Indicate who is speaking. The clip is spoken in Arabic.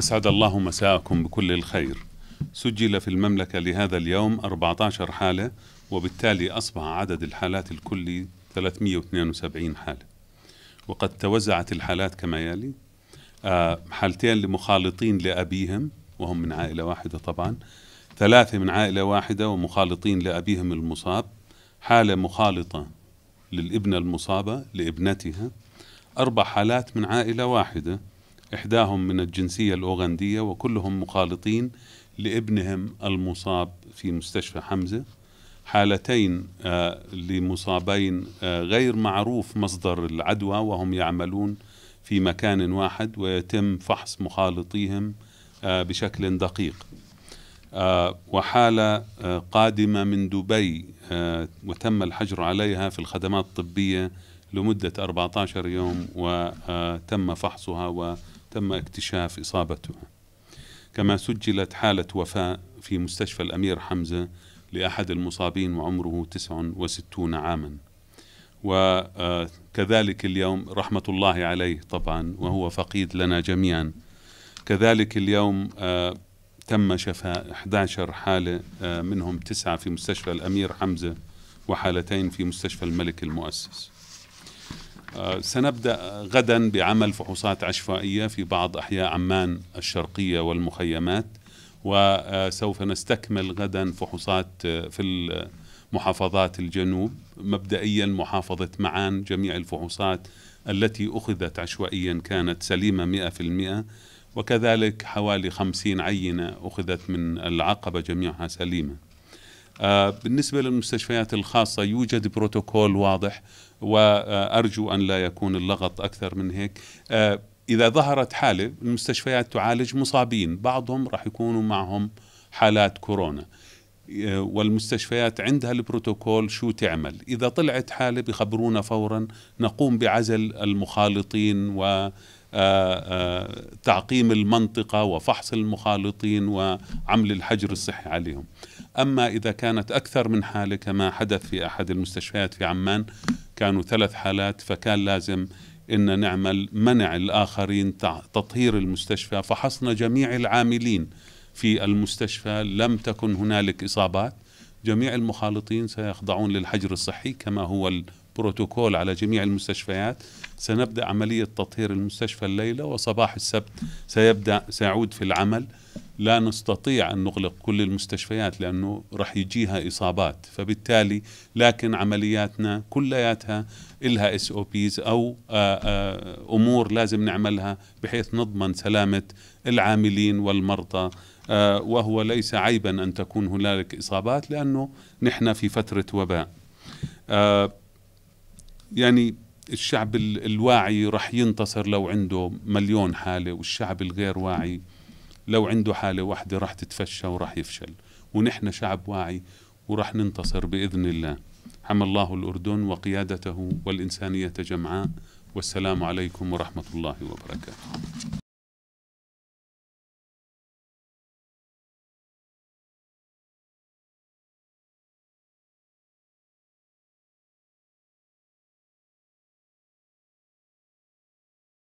Speaker 1: أسعد الله مساءكم بكل الخير سجل في المملكة لهذا اليوم 14 حالة وبالتالي أصبح عدد الحالات الكلي 372 حالة وقد توزعت الحالات كما يلي آه، حالتين لمخالطين لأبيهم وهم من عائلة واحدة طبعا ثلاثة من عائلة واحدة ومخالطين لأبيهم المصاب حالة مخالطة للابنة المصابة لابنتها أربع حالات من عائلة واحدة إحداهم من الجنسية الأوغندية وكلهم مخالطين لابنهم المصاب في مستشفى حمزة حالتين آه، لمصابين آه، غير معروف مصدر العدوى وهم يعملون في مكان واحد ويتم فحص مخالطيهم آه، بشكل دقيق وحالة قادمة من دبي وتم الحجر عليها في الخدمات الطبية لمدة 14 يوم وتم فحصها تم اكتشاف إصابتها كما سجلت حالة وفاة في مستشفى الأمير حمزة لأحد المصابين وعمره 69 عاما وكذلك اليوم رحمة الله عليه طبعا وهو فقيد لنا جميعا كذلك اليوم آه، تم شفاء 11 حالة آه، منهم تسعة في مستشفى الأمير حمزة وحالتين في مستشفى الملك المؤسس آه، سنبدأ غدا بعمل فحوصات عشوائية في بعض أحياء عمان الشرقية والمخيمات وسوف نستكمل غدا فحوصات آه، في محافظات الجنوب مبدئيا محافظة معان جميع الفحوصات التي أخذت عشوائيا كانت سليمة 100% وكذلك حوالي 50 عينة أخذت من العقبة جميعها سليمة آه، بالنسبة للمستشفيات الخاصة يوجد بروتوكول واضح وأرجو أن لا يكون اللغط أكثر من هيك آه، إذا ظهرت حالة المستشفيات تعالج مصابين بعضهم راح يكونوا معهم حالات كورونا آه، والمستشفيات عندها البروتوكول شو تعمل إذا طلعت حالة بخبرونا فورا نقوم بعزل المخالطين و آه، آه، تعقيم المنطقة وفحص المخالطين وعمل الحجر الصحي عليهم أما إذا كانت أكثر من حالة كما حدث في أحد المستشفيات في عمان كانوا ثلاث حالات فكان لازم إن نعمل منع الآخرين تطهير المستشفى فحصنا جميع العاملين في المستشفى لم تكن هنالك إصابات جميع المخالطين سيخضعون للحجر الصحي كما هو بروتوكول على جميع المستشفيات سنبدأ عملية تطهير المستشفى الليلة وصباح السبت سيبدأ سيعود في العمل لا نستطيع أن نغلق كل المستشفيات لأنه راح يجيها إصابات فبالتالي لكن عملياتنا كلياتها إلها اس او بيز أو أمور لازم نعملها بحيث نضمن سلامة العاملين والمرضى وهو ليس عيبا أن تكون هنالك إصابات لأنه نحن في فترة وباء يعني الشعب الواعي رح ينتصر لو عنده مليون حالة والشعب الغير واعي لو عنده حالة واحدة رح تتفشى ورح يفشل ونحن شعب واعي ورح ننتصر بإذن الله حمى الله الأردن وقيادته والإنسانية جمعاء والسلام عليكم ورحمة الله وبركاته